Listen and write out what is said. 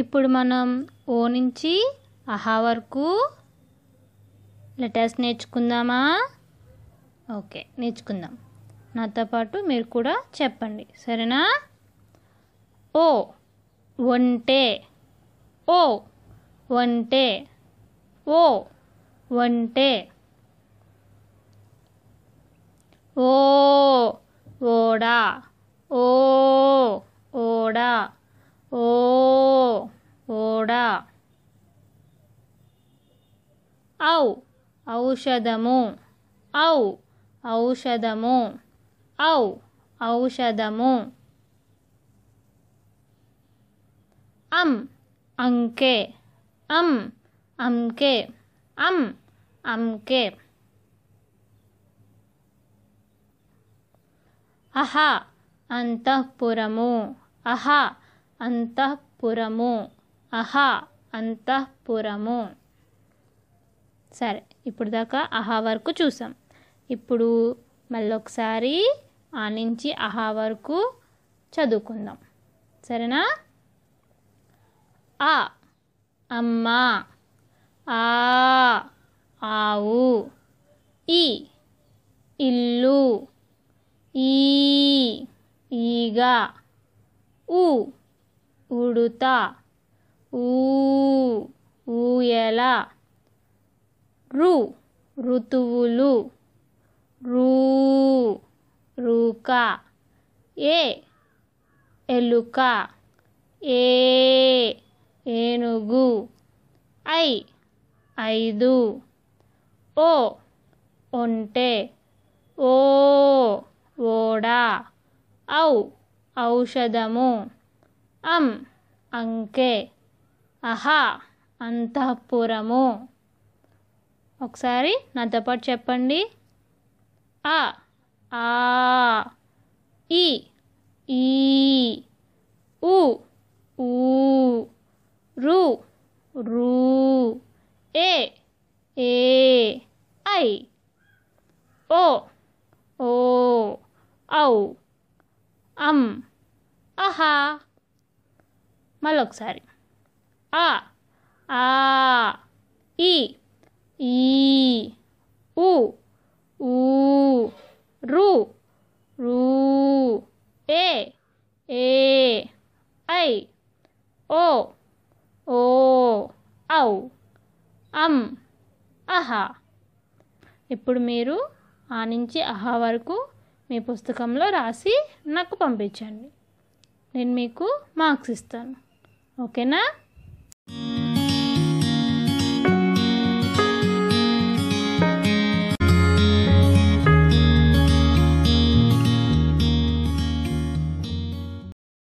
ఇప్పుడు మనం ఓ నుంచి అహా వరకు లెటర్స్ నేర్చుకుందామా ఓకే నేర్చుకుందాం నాతో పాటు మీరు కూడా చెప్పండి సరేనా ఓ వంటే ఓ వంటే ఓ వంటే ఓ ఓడా ఓ ఓడా ఓ కూడా ఔ ఔషధము ఔ ఔషధము ఔ ఔషధము అం అంకే అం అంకే అం అంకే అహ అంతఃపురము అహ అంతఃపురము అహా అంతఃపురము సరే ఇప్పుడు దాకా అహా వరకు చూసాం ఇప్పుడు మళ్ళీ ఒకసారి ఆ నుంచి అహా వరకు చదువుకుందాం సరేనా ఆ అమ్మ ఆ ఆవు ఈ ఇల్లు ఈ ఈగ ఉ ఉడుతా ఊ ఊయల రు ఋతువులు రూ రూక ఏ ఎలుక ఏ ఏనుగు ఐ ఐదు ఓ ఒంటె ఓ ఓడ ఔ ఔషధము అం అంకె అహా అంతఃపురము ఒకసారి నాతో పాటు చెప్పండి ఆ ఆ ఈ ఈ ఉ ఊ రు రూ ఏ ఏ ఐ ఓ ఓ ఔ అం అహా మళ్ళొకసారి ఆ ఆ ఈ ఈ ఉ ఊ రు ఏ ఏ ఐ ఓ ఓ ఔ అమ్ అహా ఇప్పుడు మీరు ఆ నుంచి అహా వరకు మీ పుస్తకంలో రాసి నాకు పంపించండి నేను మీకు మార్క్స్ ఇస్తాను ఓకేనా